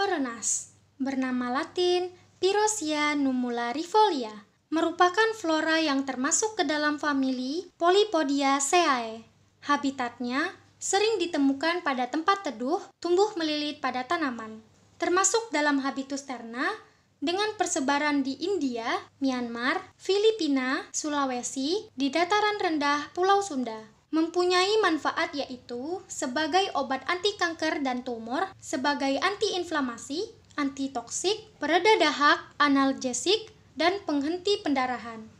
Lorenas, bernama latin Pyrosia numularifolia, merupakan flora yang termasuk ke dalam famili Polypodiaceae. Habitatnya sering ditemukan pada tempat teduh, tumbuh melilit pada tanaman, termasuk dalam habitus terna dengan persebaran di India, Myanmar, Filipina, Sulawesi, di dataran rendah Pulau Sunda mempunyai manfaat yaitu sebagai obat anti kanker dan tumor, sebagai antiinflamasi, antitoksik, pereda dahak, analgesik, dan penghenti pendarahan.